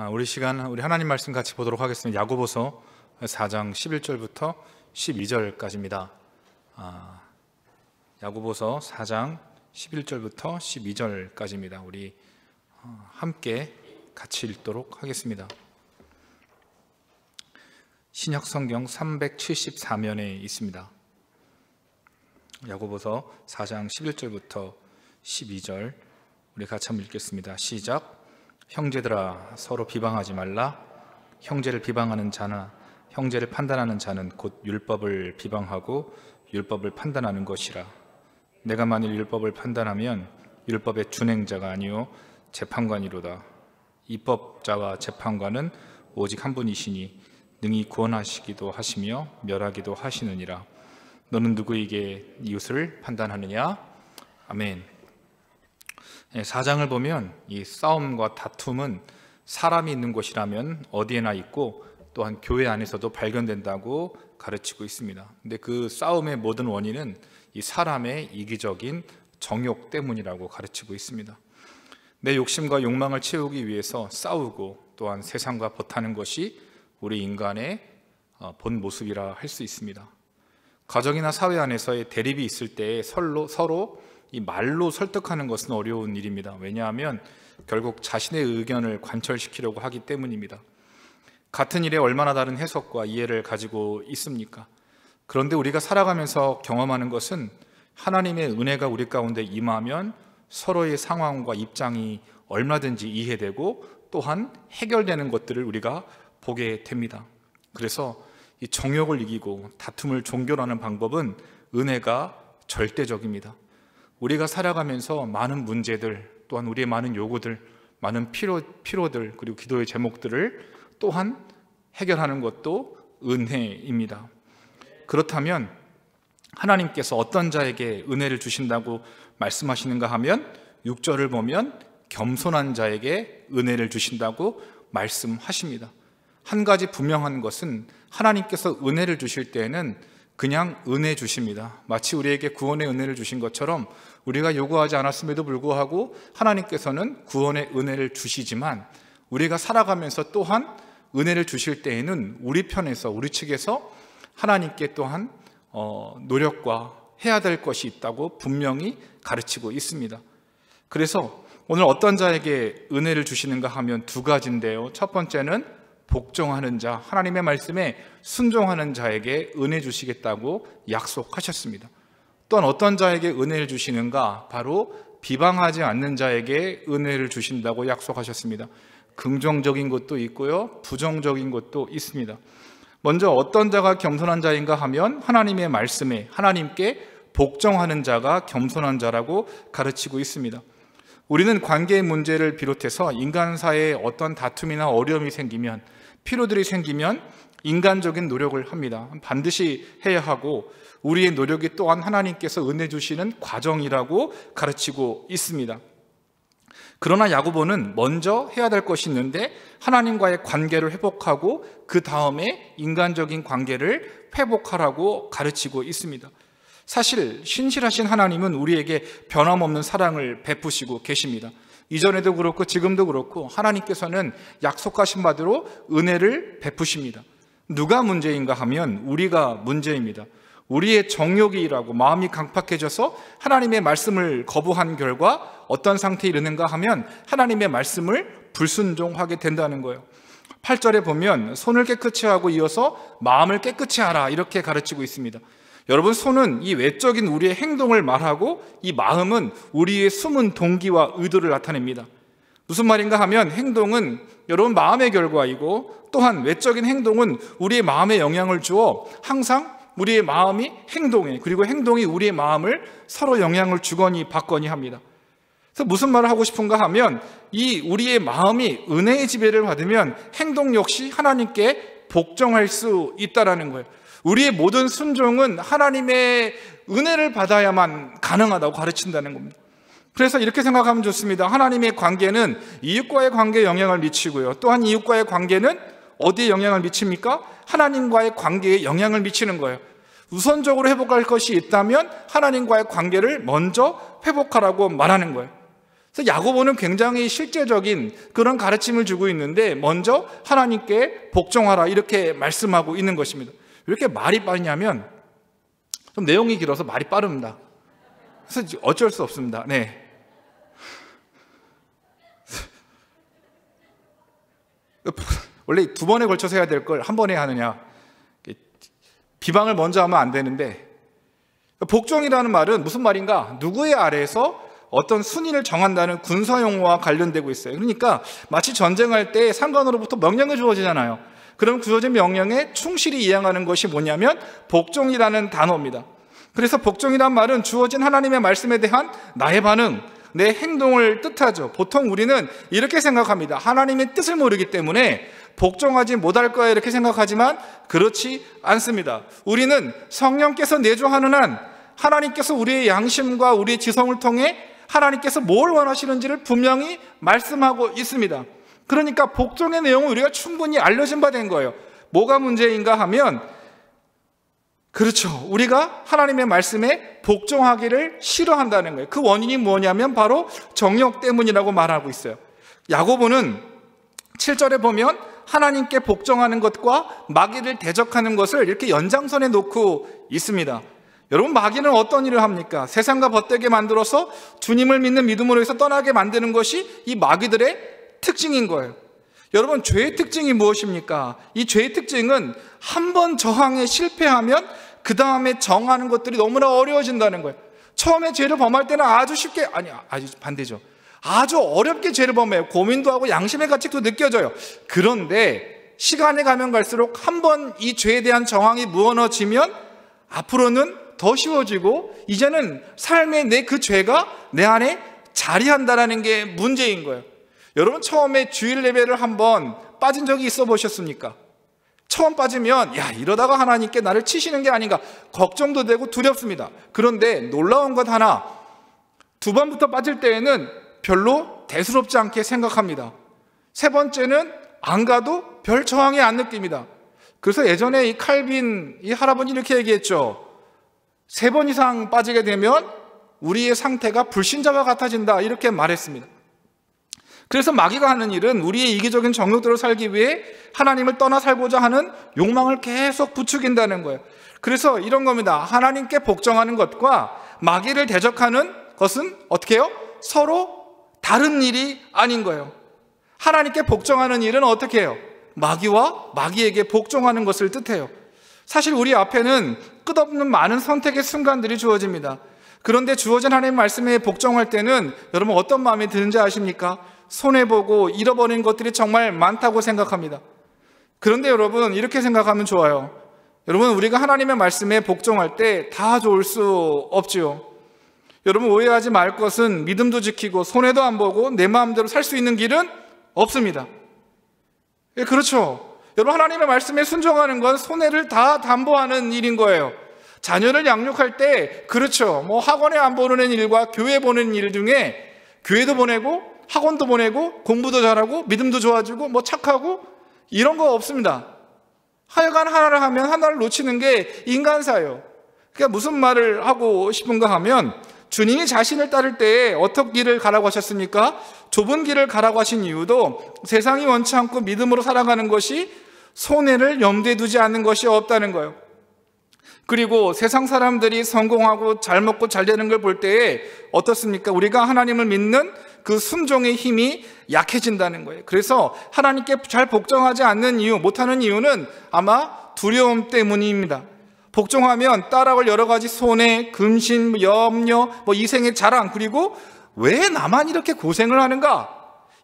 아, 우리 시간 우리 하나님 말씀 같이 보도록 하겠습니다. 야고보서 4장 11절부터 12절까지입니다. 아, 야고보서 4장 11절부터 12절까지입니다. 우리 어, 함께 같이 읽도록 하겠습니다. 신약 성경 374면에 있습니다. 야고보서 4장 11절부터 12절 우리 같이 한번 읽겠습니다. 시작 형제들아 서로 비방하지 말라 형제를 비방하는 자나 형제를 판단하는 자는 곧 율법을 비방하고 율법을 판단하는 것이라 내가 만일 율법을 판단하면 율법의 준행자가 아니요 재판관이로다 입법자와 재판관은 오직 한 분이시니 능히 구원하시기도 하시며 멸하기도 하시느니라 너는 누구에게 이웃을 판단하느냐 아멘 4장을 예, 보면 이 싸움과 다툼은 사람이 있는 곳이라면 어디에나 있고 또한 교회 안에서도 발견된다고 가르치고 있습니다. 근데 그 싸움의 모든 원인은 이 사람의 이기적인 정욕 때문이라고 가르치고 있습니다. 내 욕심과 욕망을 채우기 위해서 싸우고 또한 세상과 버타는 것이 우리 인간의 어, 본 모습이라 할 수 있습니다. 가정이나 사회 안에서의 대립이 있을 때 서로, 서로 이 말로 설득하는 것은 어려운 일입니다. 왜냐하면 결국 자신의 의견을 관철시키려고 하기 때문입니다. 같은 일에 얼마나 다른 해석과 이해를 가지고 있습니까? 그런데 우리가 살아가면서 경험하는 것은 하나님의 은혜가 우리 가운데 임하면 서로의 상황과 입장이 얼마든지 이해되고 또한 해결되는 것들을 우리가 보게 됩니다. 그래서 이 정욕을 이기고 다툼을 종결하는 방법은 은혜가 절대적입니다. 우리가 살아가면서 많은 문제들, 또한 우리의 많은 요구들, 많은 피로, 피로들, 그리고 기도의 제목들을 또한 해결하는 것도 은혜입니다. 그렇다면 하나님께서 어떤 자에게 은혜를 주신다고 말씀하시는가 하면 6절을 보면 겸손한 자에게 은혜를 주신다고 말씀하십니다. 한 가지 분명한 것은 하나님께서 은혜를 주실 때에는 그냥 은혜 주십니다. 마치 우리에게 구원의 은혜를 주신 것처럼 우리가 요구하지 않았음에도 불구하고 하나님께서는 구원의 은혜를 주시지만 우리가 살아가면서 또한 은혜를 주실 때에는 우리 편에서 우리 측에서 하나님께 또한 어, 노력과 해야 될 것이 있다고 분명히 가르치고 있습니다. 그래서 오늘 어떤 자에게 은혜를 주시는가 하면 두 가지인데요. 첫 번째는 복종하는 자, 하나님의 말씀에 순종하는 자에게 은혜 주시겠다고 약속하셨습니다. 또한 어떤 자에게 은혜를 주시는가? 바로 비방하지 않는 자에게 은혜를 주신다고 약속하셨습니다. 긍정적인 것도 있고요, 부정적인 것도 있습니다. 먼저 어떤 자가 겸손한 자인가 하면 하나님의 말씀에 하나님께 복종하는 자가 겸손한 자라고 가르치고 있습니다. 우리는 관계의 문제를 비롯해서 인간 사이에 어떤 다툼이나 어려움이 생기면 피로들이 생기면 인간적인 노력을 합니다. 반드시 해야 하고 우리의 노력이 또한 하나님께서 은혜 주시는 과정이라고 가르치고 있습니다. 그러나 야고보는 먼저 해야 될 것이 있는데 하나님과의 관계를 회복하고 그 다음에 인간적인 관계를 회복하라고 가르치고 있습니다. 사실 신실하신 하나님은 우리에게 변함없는 사랑을 베푸시고 계십니다. 이전에도 그렇고 지금도 그렇고 하나님께서는 약속하신 바대로 은혜를 베푸십니다. 누가 문제인가 하면 우리가 문제입니다. 우리의 정욕이 일하고 마음이 강팍해져서 하나님의 말씀을 거부한 결과 어떤 상태에 이르는가 하면 하나님의 말씀을 불순종하게 된다는 거예요. 8절에 보면 손을 깨끗이 하고 이어서 마음을 깨끗이 하라 이렇게 가르치고 있습니다. 여러분 손은 이 외적인 우리의 행동을 말하고 이 마음은 우리의 숨은 동기와 의도를 나타냅니다. 무슨 말인가 하면 행동은 여러분 마음의 결과이고 또한 외적인 행동은 우리의 마음에 영향을 주어 항상 우리의 마음이 행동에 그리고 행동이 우리의 마음을 서로 영향을 주거니 받거니 합니다. 그래서 무슨 말을 하고 싶은가 하면 이 우리의 마음이 은혜의 지배를 받으면 행동 역시 하나님께 복종할 수 있다라는 거예요. 우리의 모든 순종은 하나님의 은혜를 받아야만 가능하다고 가르친다는 겁니다. 그래서 이렇게 생각하면 좋습니다. 하나님의 관계는 이웃과의 관계에 영향을 미치고요. 또한 이웃과의 관계는 어디에 영향을 미칩니까? 하나님과의 관계에 영향을 미치는 거예요. 우선적으로 회복할 것이 있다면 하나님과의 관계를 먼저 회복하라고 말하는 거예요. 그래서 야고보는 굉장히 실제적인 그런 가르침을 주고 있는데 먼저 하나님께 복종하라 이렇게 말씀하고 있는 것입니다. 이렇게 말이 빠르냐면 좀 내용이 길어서 말이 빠릅니다. 그래서 어쩔 수 없습니다. 네. 원래 두 번에 걸쳐서 해야 될 걸 한 번에 하느냐. 비방을 먼저 하면 안 되는데 복종이라는 말은 무슨 말인가? 누구의 아래에서 어떤 순위를 정한다는 군사 용어와 관련되고 있어요. 그러니까 마치 전쟁할 때 상관으로부터 명령이 주어지잖아요. 그럼 주어진 명령에 충실히 이행하는 것이 뭐냐면 복종이라는 단어입니다. 그래서 복종이란 말은 주어진 하나님의 말씀에 대한 나의 반응, 내 행동을 뜻하죠. 보통 우리는 이렇게 생각합니다. 하나님의 뜻을 모르기 때문에 복종하지 못할 거야 이렇게 생각하지만 그렇지 않습니다. 우리는 성령께서 내주하는 한 하나님께서 우리의 양심과 우리의 지성을 통해 하나님께서 뭘 원하시는지를 분명히 말씀하고 있습니다. 그러니까 복종의 내용은 우리가 충분히 알려진 바 된 거예요. 뭐가 문제인가 하면 그렇죠. 우리가 하나님의 말씀에 복종하기를 싫어한다는 거예요. 그 원인이 뭐냐면 바로 정력 때문이라고 말하고 있어요. 야고보는 7절에 보면 하나님께 복종하는 것과 마귀를 대적하는 것을 이렇게 연장선에 놓고 있습니다. 여러분 마귀는 어떤 일을 합니까? 세상과 벗되게 만들어서 주님을 믿는 믿음으로 해서 떠나게 만드는 것이 이 마귀들의 특징인 거예요. 여러분 죄의 특징이 무엇입니까? 이 죄의 특징은 한 번 저항에 실패하면 그 다음에 정하는 것들이 너무나 어려워진다는 거예요. 처음에 죄를 범할 때는 아주 쉽게 아니 아주 반대죠. 아주 어렵게 죄를 범해요. 고민도 하고 양심의 가책도 느껴져요. 그런데 시간이 가면 갈수록 한 번 이 죄에 대한 정황이 무너지면 앞으로는 더 쉬워지고 이제는 삶의 내 그 죄가 내 안에 자리한다라는 게 문제인 거예요. 여러분 처음에 주일 예배를 한번 빠진 적이 있어 보셨습니까? 처음 빠지면 야 이러다가 하나님께 나를 치시는 게 아닌가 걱정도 되고 두렵습니다. 그런데 놀라운 것 하나 두 번부터 빠질 때에는 별로 대수롭지 않게 생각합니다. 세 번째는 안 가도 별 저항이 안 느낍니다. 그래서 예전에 이 칼빈 이 할아버지 이렇게 얘기했죠. 세 번 이상 빠지게 되면 우리의 상태가 불신자와 같아진다 이렇게 말했습니다. 그래서 마귀가 하는 일은 우리의 이기적인 정욕대로 살기 위해 하나님을 떠나 살고자 하는 욕망을 계속 부추긴다는 거예요. 그래서 이런 겁니다. 하나님께 복종하는 것과 마귀를 대적하는 것은 어떻게 해요? 서로 다른 일이 아닌 거예요. 하나님께 복종하는 일은 어떻게 해요? 마귀와 마귀에게 복종하는 것을 뜻해요. 사실 우리 앞에는 끝없는 많은 선택의 순간들이 주어집니다. 그런데 주어진 하나님 말씀에 복종할 때는 여러분 어떤 마음이 드는지 아십니까? 손해보고 잃어버린 것들이 정말 많다고 생각합니다. 그런데 여러분 이렇게 생각하면 좋아요. 여러분 우리가 하나님의 말씀에 복종할 때 다 좋을 수 없지요. 여러분 오해하지 말 것은 믿음도 지키고 손해도 안 보고 내 마음대로 살 수 있는 길은 없습니다. 예, 그렇죠. 여러분 하나님의 말씀에 순종하는 건 손해를 다 담보하는 일인 거예요. 자녀를 양육할 때 그렇죠. 뭐 학원에 안 보내는 일과 교회 보내는 일 중에 교회도 보내고 학원도 보내고 공부도 잘하고 믿음도 좋아지고 뭐 착하고 이런 거 없습니다. 하여간 하나를 하면 하나를 놓치는 게인간사요 그러니까 무슨 말을 하고 싶은가 하면 주님이 자신을 따를 때에 어떻게 길을 가라고 하셨습니까? 좁은 길을 가라고 하신 이유도 세상이 원치 않고 믿음으로 살아가는 것이 손해를 염두에 두지 않는 것이 없다는 거예요. 그리고 세상 사람들이 성공하고 잘 먹고 잘 되는 걸 볼 때에 어떻습니까? 우리가 하나님을 믿는 그 순종의 힘이 약해진다는 거예요. 그래서 하나님께 잘 복종하지 않는 이유, 못하는 이유는 아마 두려움 때문입니다. 복종하면 따라올 여러 가지 손해, 금신, 뭐 염려, 뭐 이생의 자랑, 그리고 왜 나만 이렇게 고생을 하는가?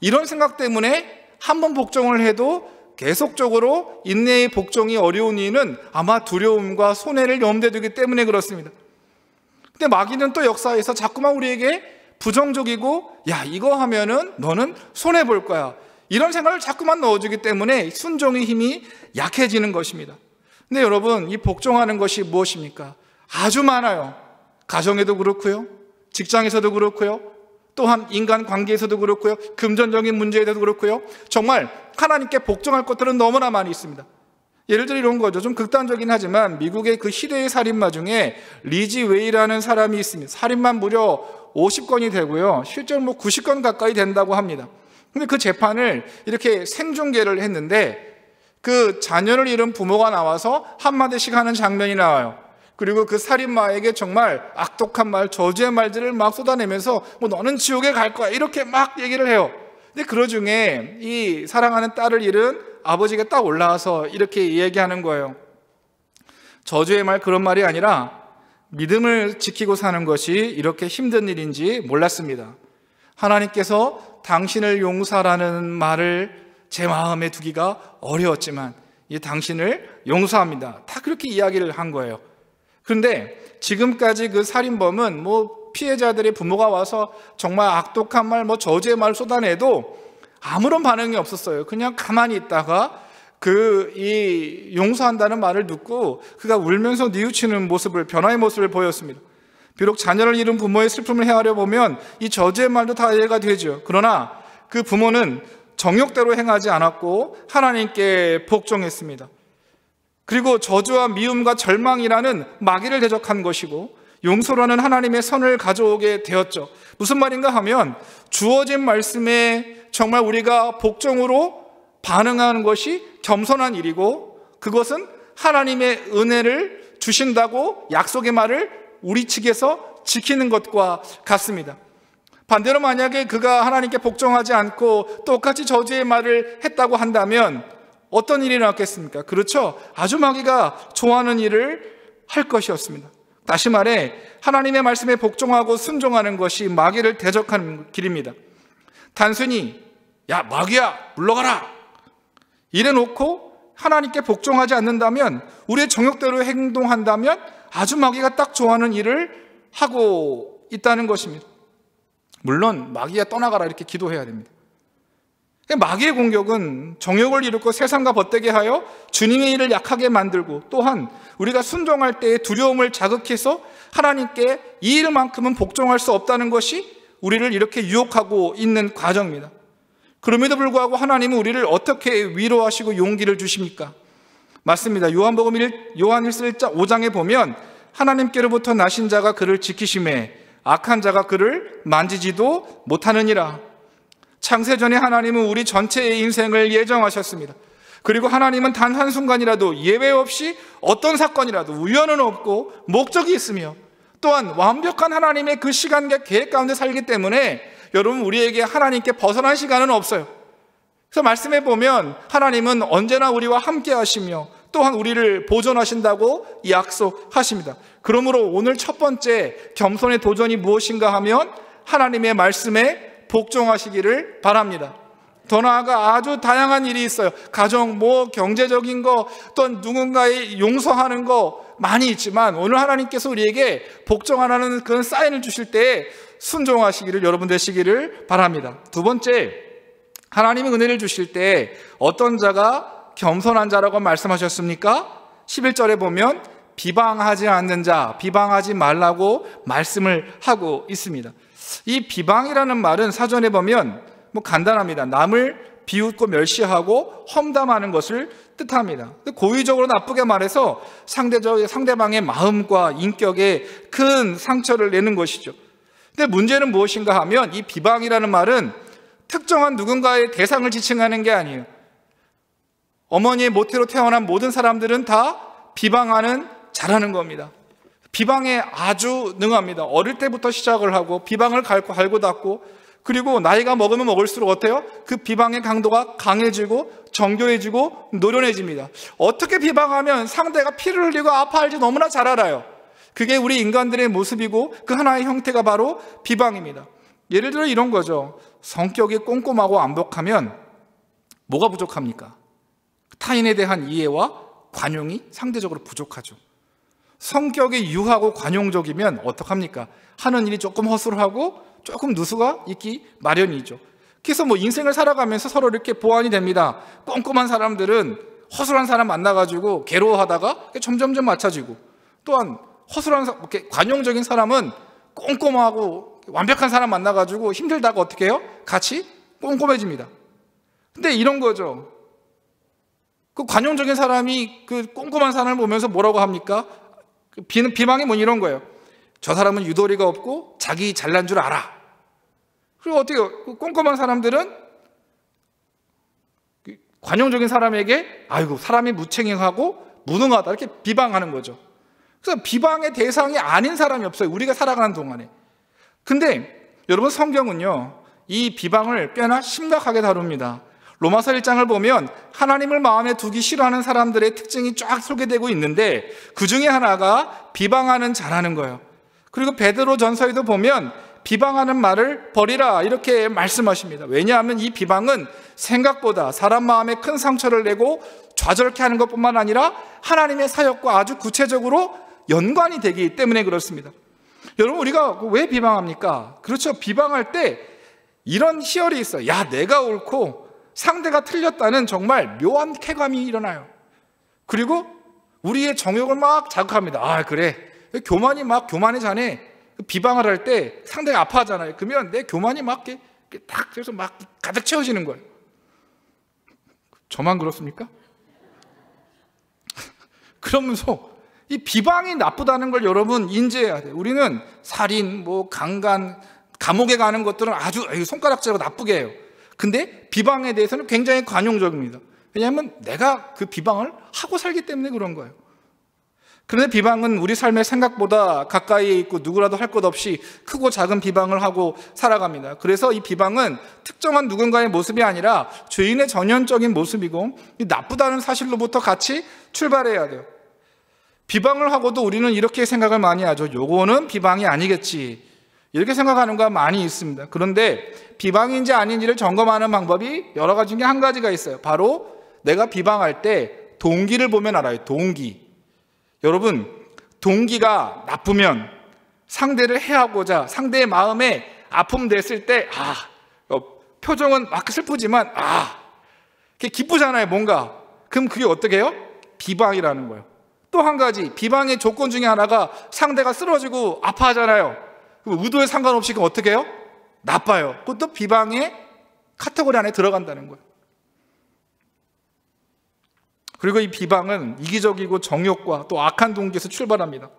이런 생각 때문에 한 번 복종을 해도 계속적으로 인내의 복종이 어려운 이유는 아마 두려움과 손해를 염두에 두기 때문에 그렇습니다. 근데 마귀는 또 역사에서 자꾸만 우리에게 부정적이고 야 이거 하면은 너는 손해 볼 거야 이런 생각을 자꾸만 넣어주기 때문에 순종의 힘이 약해지는 것입니다. 근데 여러분, 이 복종하는 것이 무엇입니까? 아주 많아요. 가정에도 그렇고요. 직장에서도 그렇고요. 또한 인간 관계에서도 그렇고요. 금전적인 문제에도 그렇고요. 정말 하나님께 복종할 것들은 너무나 많이 있습니다. 예를 들어 이런 거죠. 좀 극단적인 하지만 미국의 그희대의 살인마 중에 리지 웨이라는 사람이 있습니다. 살인만 무려 50건이 되고요. 실제로 뭐 90건 가까이 된다고 합니다. 근데 그 재판을 이렇게 생중계를 했는데 그 자녀를 잃은 부모가 나와서 한마디씩 하는 장면이 나와요. 그리고 그 살인마에게 정말 악독한 말, 저주의 말들을 막 쏟아내면서 뭐 너는 지옥에 갈 거야 이렇게 막 얘기를 해요. 근데 그 중에 이 사랑하는 딸을 잃은 아버지가 딱 올라와서 이렇게 얘기하는 거예요. 저주의 말 그런 말이 아니라 믿음을 지키고 사는 것이 이렇게 힘든 일인지 몰랐습니다. 하나님께서 당신을 용서라는 말을 제 마음에 두기가 어려웠지만 이 당신을 용서합니다. 다 그렇게 이야기를 한 거예요. 그런데 지금까지 그 살인범은 뭐 피해자들의 부모가 와서 정말 악독한 말, 뭐 저주의 말 쏟아내도 아무런 반응이 없었어요. 그냥 가만히 있다가 그 이 용서한다는 말을 듣고 그가 울면서 뉘우치는 모습을 변화의 모습을 보였습니다. 비록 자녀를 잃은 부모의 슬픔을 헤아려 보면 이 저주의 말도 다 이해가 되죠. 그러나 그 부모는 정욕대로 행하지 않았고 하나님께 복종했습니다. 그리고 저주와 미움과 절망이라는 마귀를 대적한 것이고 용서라는 하나님의 선을 가져오게 되었죠. 무슨 말인가 하면 주어진 말씀에 정말 우리가 복종으로 반응하는 것이 겸손한 일이고 그것은 하나님의 은혜를 주신다고 약속의 말을 우리 측에서 지키는 것과 같습니다. 반대로 만약에 그가 하나님께 복종하지 않고 똑같이 저주의 말을 했다고 한다면 어떤 일이 나왔겠습니까? 그렇죠. 아주 마귀가 좋아하는 일을 할 것이었습니다. 다시 말해 하나님의 말씀에 복종하고 순종하는 것이 마귀를 대적하는 길입니다. 단순히 야 마귀야 물러가라 이래 놓고 하나님께 복종하지 않는다면 우리의 정욕대로 행동한다면 아주 마귀가 딱 좋아하는 일을 하고 있다는 것입니다. 물론 마귀야 떠나가라 이렇게 기도해야 됩니다. 그러니까 마귀의 공격은 정욕을 이루고 세상과 벗대게 하여 주님의 일을 약하게 만들고 또한 우리가 순종할 때의 두려움을 자극해서 하나님께 이 일만큼은 복종할 수 없다는 것이 우리를 이렇게 유혹하고 있는 과정입니다. 그럼에도 불구하고 하나님은 우리를 어떻게 위로하시고 용기를 주십니까? 맞습니다. 요한복음 1, 요한 1장 5장에 보면 하나님께로부터 나신 자가 그를 지키심에 악한 자가 그를 만지지도 못하느니라. 창세전에 하나님은 우리 전체의 인생을 예정하셨습니다. 그리고 하나님은 단 한순간이라도 예외 없이 어떤 사건이라도 우연은 없고 목적이 있으며 또한 완벽한 하나님의 그 시간과 계획 가운데 살기 때문에 여러분 우리에게 하나님께 벗어난 시간은 없어요. 그래서 말씀해 보면 하나님은 언제나 우리와 함께 하시며 또한 우리를 보존하신다고 약속하십니다. 그러므로 오늘 첫 번째 겸손의 도전이 무엇인가 하면 하나님의 말씀에 복종하시기를 바랍니다. 더 나아가 아주 다양한 일이 있어요. 가정, 뭐, 경제적인 거, 어떤 누군가의 용서하는 거 많이 있지만 오늘 하나님께서 우리에게 복종하라는 그런 사인을 주실 때 순종하시기를 여러분 되시기를 바랍니다. 두 번째, 하나님의 은혜를 주실 때 어떤 자가 겸손한 자라고 말씀하셨습니까? 11절에 보면 비방하지 않는 자, 비방하지 말라고 말씀을 하고 있습니다. 이 비방이라는 말은 사전에 보면 뭐 간단합니다. 남을 비웃고 멸시하고 험담하는 것을 뜻합니다. 고의적으로 나쁘게 말해서 상대적 상대방의 마음과 인격에 큰 상처를 내는 것이죠. 근데 문제는 무엇인가 하면 이 비방이라는 말은 특정한 누군가의 대상을 지칭하는 게 아니에요. 어머니의 모태로 태어난 모든 사람들은 다 비방하는 잘하는 겁니다. 비방에 아주 능합니다. 어릴 때부터 시작을 하고 비방을 갈고 갈고 닦고 그리고 나이가 먹으면 먹을수록 어때요? 그 비방의 강도가 강해지고 정교해지고 노련해집니다. 어떻게 비방하면 상대가 피를 흘리고 아파할지 너무나 잘 알아요. 그게 우리 인간들의 모습이고 그 하나의 형태가 바로 비방입니다. 예를 들어 이런 거죠. 성격이 꼼꼼하고 안복하면 뭐가 부족합니까? 타인에 대한 이해와 관용이 상대적으로 부족하죠. 성격이 유하고 관용적이면 어떡합니까? 하는 일이 조금 허술하고 조금 누수가 있기 마련이죠. 그래서 뭐 인생을 살아가면서 서로 이렇게 보완이 됩니다. 꼼꼼한 사람들은 허술한 사람 만나가지고 괴로워하다가 점점점 맞춰지고 또한 허술한 관용적인 사람은 꼼꼼하고 완벽한 사람 만나가지고 힘들다고 어떻게 해요? 같이 꼼꼼해집니다. 근데 이런 거죠. 그 관용적인 사람이 그 꼼꼼한 사람을 보면서 뭐라고 합니까? 그 비망이 뭐 이런 거예요. 저 사람은 유도리가 없고 자기 잘난 줄 알아. 그리고 어떻게 그 꼼꼼한 사람들은 그 관용적인 사람에게 아이고 사람이 무책임하고 무능하다 이렇게 비방하는 거죠. 그래서 비방의 대상이 아닌 사람이 없어요. 우리가 살아가는 동안에. 근데 여러분 성경은요. 이 비방을 꽤나 심각하게 다룹니다. 로마서 1장을 보면 하나님을 마음에 두기 싫어하는 사람들의 특징이 쫙 소개되고 있는데 그 중에 하나가 비방하는 자라는 거예요. 그리고 베드로 전서에도 보면 비방하는 말을 버리라 이렇게 말씀하십니다. 왜냐하면 이 비방은 생각보다 사람 마음에 큰 상처를 내고 좌절케 하는 것뿐만 아니라 하나님의 사역과 아주 구체적으로 연관이 되기 때문에 그렇습니다. 여러분 우리가 왜 비방합니까? 그렇죠. 비방할 때 이런 희열이 있어요. 야, 내가 옳고 상대가 틀렸다는 정말 묘한 쾌감이 일어나요. 그리고 우리의 정욕을 막 자극합니다. 아, 그래. 교만이 막 교만의 자네 비방을 할 때 상대가 아파하잖아요. 그러면 내 교만이 막딱 그래서 막 가득 채워지는 거예요. 저만 그렇습니까? 그러면서 이 비방이 나쁘다는 걸 여러분 인지해야 돼요. 우리는 살인, 뭐 강간, 감옥에 가는 것들은 아주 손가락질하 나쁘게 해요. 근데 비방에 대해서는 굉장히 관용적입니다. 왜냐하면 내가 그 비방을 하고 살기 때문에 그런 거예요. 그런데 비방은 우리 삶의 생각보다 가까이 에 있고 누구라도 할 것 없이 크고 작은 비방을 하고 살아갑니다. 그래서 이 비방은 특정한 누군가의 모습이 아니라 죄인의 전형적인 모습이고 나쁘다는 사실로부터 같이 출발해야 돼요. 비방을 하고도 우리는 이렇게 생각을 많이 하죠. 요거는 비방이 아니겠지. 이렇게 생각하는 거 많이 있습니다. 그런데 비방인지 아닌지를 점검하는 방법이 여러 가지 중에 한 가지가 있어요. 바로 내가 비방할 때 동기를 보면 알아요. 동기. 여러분, 동기가 나쁘면 상대를 해하고자 상대의 마음에 아픔 됐을 때, 아, 어, 표정은 막 슬프지만, 아, 그게 기쁘잖아요, 뭔가. 그럼 그게 어떻게 해요? 비방이라는 거예요. 또 한 가지, 비방의 조건 중에 하나가 상대가 쓰러지고 아파하잖아요. 의도에 상관없이 그럼 어떻게 해요? 나빠요. 그것도 비방의 카테고리 안에 들어간다는 거예요. 그리고 이 비방은 이기적이고 정욕과 또 악한 동기에서 출발합니다.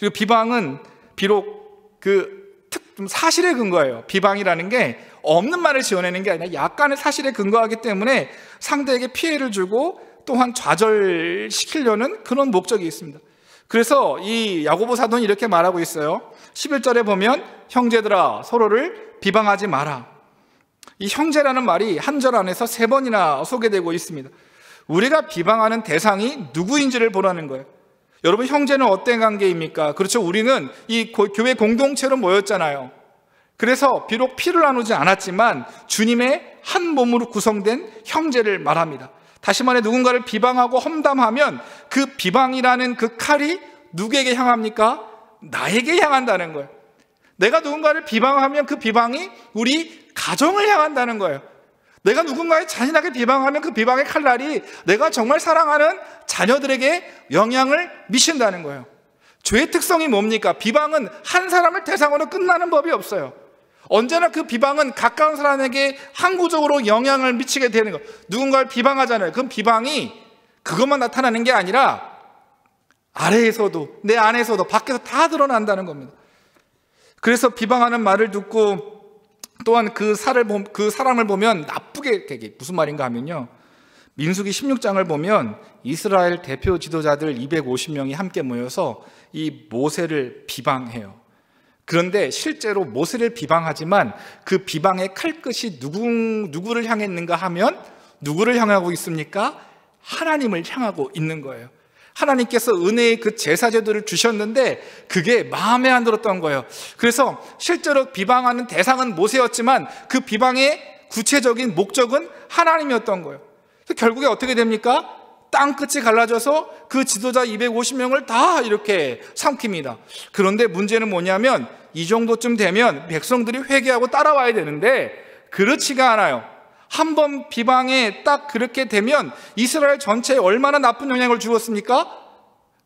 그리고 비방은 비록 그 사실에 근거해요. 비방이라는 게 없는 말을 지어내는 게 아니라 약간의 사실에 근거하기 때문에 상대에게 피해를 주고 또한 좌절시키려는 그런 목적이 있습니다. 그래서 이 야고보 사도는 이렇게 말하고 있어요. 11절에 보면 형제들아 서로를 비방하지 마라. 이 형제라는 말이 한 절 안에서 세 번이나 소개되고 있습니다. 우리가 비방하는 대상이 누구인지를 보라는 거예요. 여러분 형제는 어떤 관계입니까? 그렇죠. 우리는 이 교회 공동체로 모였잖아요. 그래서 비록 피를 나누지 않았지만 주님의 한 몸으로 구성된 형제를 말합니다. 다시 말해 누군가를 비방하고 험담하면 그 비방이라는 그 칼이 누구에게 향합니까? 나에게 향한다는 거예요. 내가 누군가를 비방하면 그 비방이 우리 가정을 향한다는 거예요. 내가 누군가에 잔인하게 비방하면 그 비방의 칼날이 내가 정말 사랑하는 자녀들에게 영향을 미친다는 거예요. 죄의 특성이 뭡니까? 비방은 한 사람을 대상으로 끝나는 법이 없어요. 언제나 그 비방은 가까운 사람에게 항구적으로 영향을 미치게 되는 거. 예요 누군가를 비방하잖아요. 그럼 비방이 그것만 나타나는 게 아니라 아래에서도, 내 안에서도, 밖에서 다 드러난다는 겁니다. 그래서 비방하는 말을 듣고 또한 그, 살을, 그 사람을 보면 나쁘게 되게 무슨 말인가 하면요. 민수기 16장을 보면 이스라엘 대표 지도자들 250명이 함께 모여서 이 모세를 비방해요. 그런데 실제로 모세를 비방하지만 그 비방의 칼끝이 누구, 누구를 향했는가 하면 누구를 향하고 있습니까? 하나님을 향하고 있는 거예요. 하나님께서 은혜의 그 제사제도를 주셨는데 그게 마음에 안 들었던 거예요. 그래서 실제로 비방하는 대상은 모세였지만 그 비방의 구체적인 목적은 하나님이었던 거예요. 결국에 어떻게 됩니까? 땅끝이 갈라져서 그 지도자 250명을 다 이렇게 삼킵니다. 그런데 문제는 뭐냐면 이 정도쯤 되면 백성들이 회개하고 따라와야 되는데 그렇지가 않아요. 한번 비방에 딱 그렇게 되면 이스라엘 전체에 얼마나 나쁜 영향을 주었습니까?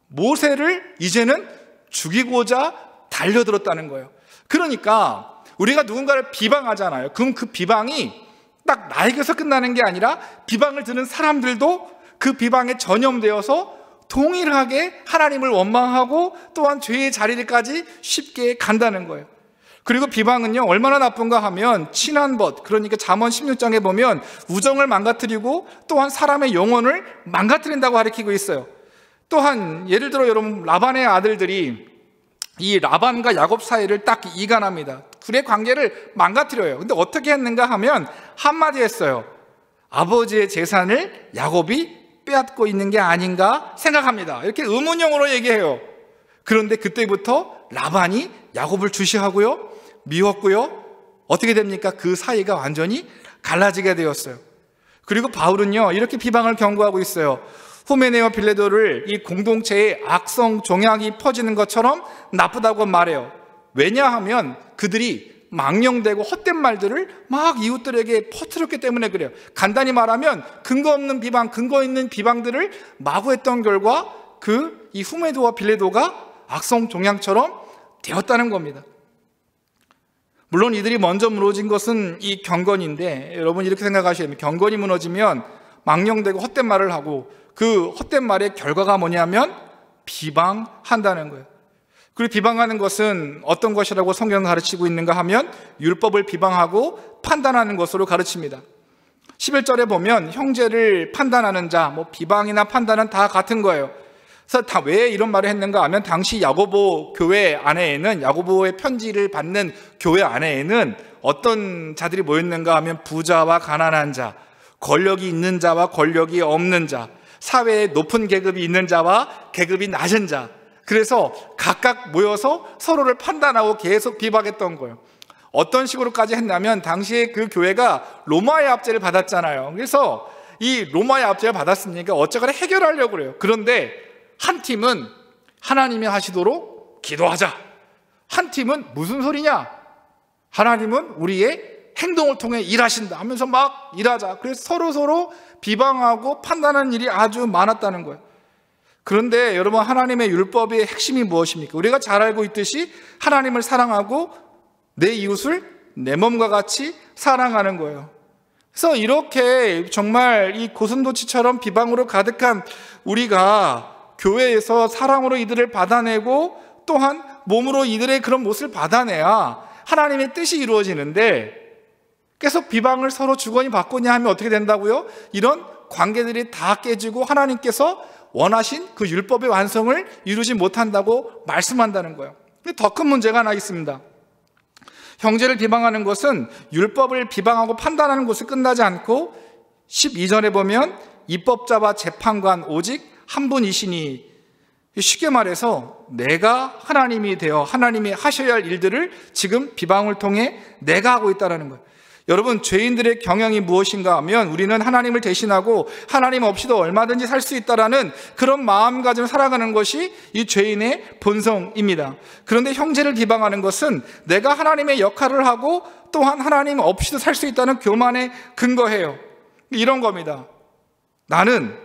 모세를 이제는 죽이고자 달려들었다는 거예요. 그러니까 우리가 누군가를 비방하잖아요. 그럼 그 비방이 딱 나에게서 끝나는 게 아니라 비방을 듣는 사람들도 그 비방에 전염되어서 동일하게 하나님을 원망하고 또한 죄의 자리까지 쉽게 간다는 거예요. 그리고 비방은요, 얼마나 나쁜가 하면 친한 벗, 그러니까 잠언 16장에 보면 우정을 망가뜨리고 또한 사람의 영혼을 망가뜨린다고 가리키고 있어요. 또한 예를 들어 여러분 라반의 아들들이 이 라반과 야곱 사이를 딱 이간합니다. 둘의 관계를 망가뜨려요. 근데 어떻게 했는가 하면 한마디 했어요. 아버지의 재산을 야곱이 빼앗고 있는 게 아닌가 생각합니다. 이렇게 의문형으로 얘기해요. 그런데 그때부터 라반이 야곱을 주시하고요. 미웠고요. 어떻게 됩니까? 그 사이가 완전히 갈라지게 되었어요. 그리고 바울은요, 이렇게 비방을 경고하고 있어요. 후메네와 빌레도를 이 공동체의 악성 종양이 퍼지는 것처럼 나쁘다고 말해요. 왜냐하면 그들이 망령되고 헛된 말들을 막 이웃들에게 퍼뜨렸기 때문에 그래요. 간단히 말하면 근거 없는 비방, 근거 있는 비방들을 마구 했던 결과 그 이 후메도와 빌레도가 악성 종양처럼 되었다는 겁니다. 물론 이들이 먼저 무너진 것은 이 경건인데 여러분 이렇게 생각하셔야 됩니다. 경건이 무너지면 망령되고 헛된 말을 하고 그 헛된 말의 결과가 뭐냐면 비방한다는 거예요. 그리고 비방하는 것은 어떤 것이라고 성경 가르치고 있는가 하면 율법을 비방하고 판단하는 것으로 가르칩니다. 11절에 보면 형제를 판단하는 자, 뭐 비방이나 판단은 다 같은 거예요. 그래서 다 왜 이런 말을 했는가 하면 당시 야고보 교회 안에는 야고보의 편지를 받는 교회 안에는 어떤 자들이 모였는가 하면 부자와 가난한 자, 권력이 있는 자와 권력이 없는 자, 사회에 높은 계급이 있는 자와 계급이 낮은 자. 그래서 각각 모여서 서로를 판단하고 계속 비박했던 거예요. 어떤 식으로까지 했냐면 당시에 그 교회가 로마의 압제를 받았잖아요. 그래서 이 로마의 압제를 받았으니까 어쨌거나 해결하려고 그래요. 그런데 한 팀은 하나님이 하시도록 기도하자. 한 팀은 무슨 소리냐? 하나님은 우리의 행동을 통해 일하신다 하면서 막 일하자. 그래서 서로 서로 비방하고 판단하는 일이 아주 많았다는 거예요. 그런데 여러분 하나님의 율법의 핵심이 무엇입니까? 우리가 잘 알고 있듯이 하나님을 사랑하고 내 이웃을 내 몸과 같이 사랑하는 거예요. 그래서 이렇게 정말 이 고슴도치처럼 비방으로 가득한 우리가 교회에서 사랑으로 이들을 받아내고 또한 몸으로 이들의 그런 모습을 받아내야 하나님의 뜻이 이루어지는데 계속 비방을 서로 주거니 받거니 하면 어떻게 된다고요? 이런 관계들이 다 깨지고 하나님께서 원하신 그 율법의 완성을 이루지 못한다고 말씀한다는 거예요. 근데 더 큰 문제가 하나 있습니다. 형제를 비방하는 것은 율법을 비방하고 판단하는 것을 끝나지 않고 12절에 보면 입법자와 재판관 오직 한 분이시니 쉽게 말해서 내가 하나님이 되어 하나님이 하셔야 할 일들을 지금 비방을 통해 내가 하고 있다라는 거예요. 여러분 죄인들의 경향이 무엇인가 하면 우리는 하나님을 대신하고 하나님 없이도 얼마든지 살 수 있다라는 그런 마음가짐 살아가는 것이 이 죄인의 본성입니다. 그런데 형제를 비방하는 것은 내가 하나님의 역할을 하고 또한 하나님 없이도 살 수 있다는 교만에 근거해요. 이런 겁니다. 나는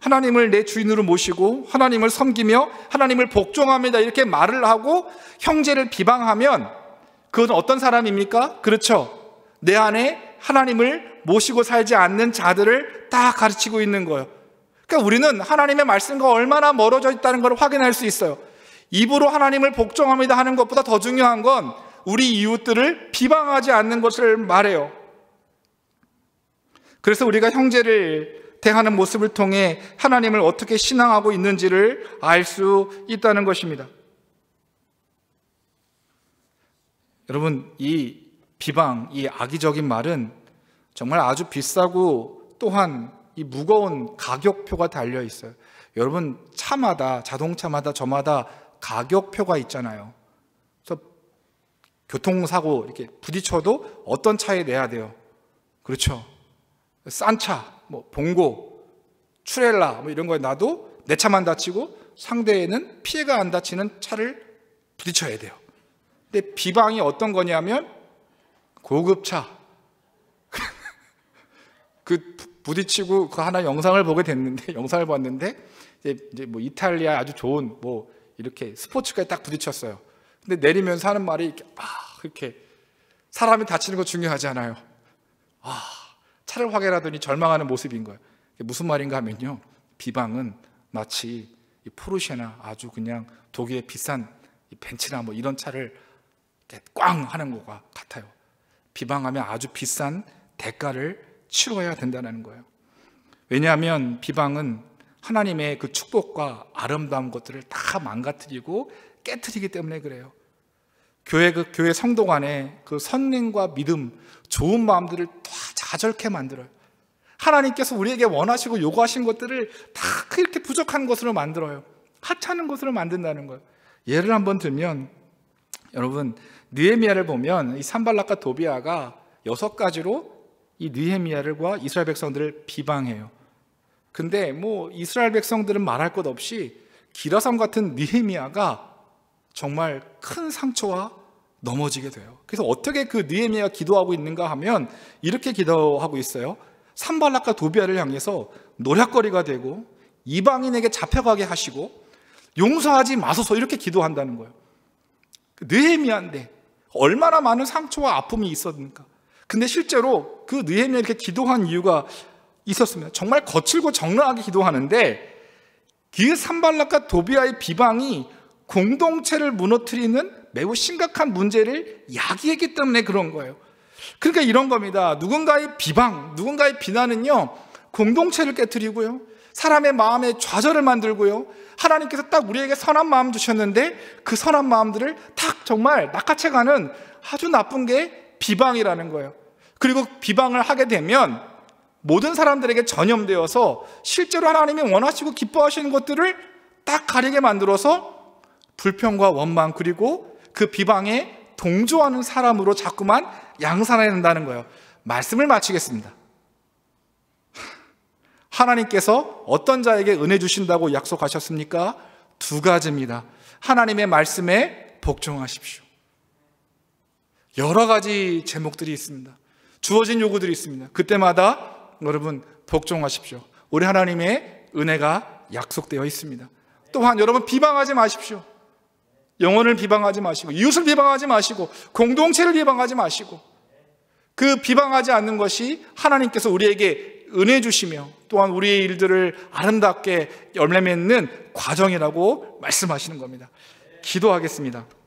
하나님을 내 주인으로 모시고 하나님을 섬기며 하나님을 복종합니다. 이렇게 말을 하고 형제를 비방하면 그건 어떤 사람입니까? 그렇죠. 내 안에 하나님을 모시고 살지 않는 자들을 다 가르치고 있는 거예요. 그러니까 우리는 하나님의 말씀과 얼마나 멀어져 있다는 걸 확인할 수 있어요. 입으로 하나님을 복종합니다 하는 것보다 더 중요한 건 우리 이웃들을 비방하지 않는 것을 말해요. 그래서 우리가 형제를 대하는 모습을 통해 하나님을 어떻게 신앙하고 있는지를 알 수 있다는 것입니다. 여러분, 이 비방, 이 악의적인 말은 정말 아주 비싸고 또한 이 무거운 가격표가 달려 있어요. 여러분, 차마다, 자동차마다, 저마다 가격표가 있잖아요. 그래서 교통사고 이렇게 부딪혀도 어떤 차에 내야 돼요. 그렇죠. 싼 차, 뭐 봉고, 추렐라 뭐 이런 거에 나도 내 차만 다치고 상대에는 피해가 안 다치는 차를 부딪혀야 돼요. 근데 비방이 어떤 거냐면 고급차. 그 부딪히고 그 하나 영상을 보게 됐는데 영상을 봤는데 이제 뭐 이탈리아 아주 좋은 뭐 이렇게 스포츠까지 딱 부딪혔어요. 근데 내리면서 하는 말이 이렇게 막 이렇게 사람이 다치는 거 중요하지 않아요. 아 차를 확인하더니 절망하는 모습인 거예요. 무슨 말인가 하면요. 비방은 마치 포르쉐나 아주 그냥 독일의 비싼 벤츠나 뭐 이런 차를 꽝 하는 거가 같아요. 비방하면 아주 비싼 대가를 치러야 된다는 거예요. 왜냐하면 비방은 하나님의 그 축복과 아름다운 것들을 다 망가뜨리고 깨뜨리기 때문에 그래요. 교회 그 교회 성도 간에 그 선행과 믿음, 좋은 마음들을 다 가절케 만들어요. 하나님께서 우리에게 원하시고 요구하신 것들을 다 이렇게 부족한 것으로 만들어요. 하찮은 것으로 만든다는 거예요. 예를 한번 들면 여러분 느헤미야를 보면 이 산발락과 도비아가 여섯 가지로 이 느헤미야를과 이스라엘 백성들을 비방해요. 근데 뭐 이스라엘 백성들은 말할 것 없이 기라섬 같은 느헤미야가 정말 큰 상처와 넘어지게 돼요. 그래서 어떻게 그 느헤미야가 기도하고 있는가 하면 이렇게 기도하고 있어요. 산발락과 도비아를 향해서 노략거리가 되고 이방인에게 잡혀가게 하시고 용서하지 마소서 이렇게 기도한다는 거예요. 느헤미야인데 얼마나 많은 상처와 아픔이 있었는가. 근데 실제로 그 느헤미야 이렇게 기도한 이유가 있었습니다. 정말 거칠고 정나하게 기도하는데 그 산발락과 도비아의 비방이 공동체를 무너뜨리는 매우 심각한 문제를 야기했기 때문에 그런 거예요. 그러니까 이런 겁니다. 누군가의 비방, 누군가의 비난은요, 공동체를 깨뜨리고요. 사람의 마음에 좌절을 만들고요. 하나님께서 딱 우리에게 선한 마음 주셨는데 그 선한 마음들을 탁 정말 낚아채 가는 아주 나쁜 게 비방이라는 거예요. 그리고 비방을 하게 되면 모든 사람들에게 전염되어서 실제로 하나님이 원하시고 기뻐하시는 것들을 딱 가리게 만들어서 불평과 원망 그리고 그 비방에 동조하는 사람으로 자꾸만 양산해야 된다는 거예요. 말씀을 마치겠습니다. 하나님께서 어떤 자에게 은혜 주신다고 약속하셨습니까? 두 가지입니다. 하나님의 말씀에 복종하십시오. 여러 가지 제목들이 있습니다. 주어진 요구들이 있습니다. 그때마다 여러분 복종하십시오. 우리 하나님의 은혜가 약속되어 있습니다. 또한 여러분 비방하지 마십시오. 영혼을 비방하지 마시고 이웃을 비방하지 마시고 공동체를 비방하지 마시고 그 비방하지 않는 것이 하나님께서 우리에게 은혜 주시며 또한 우리의 일들을 아름답게 열매 맺는 과정이라고 말씀하시는 겁니다. 기도하겠습니다.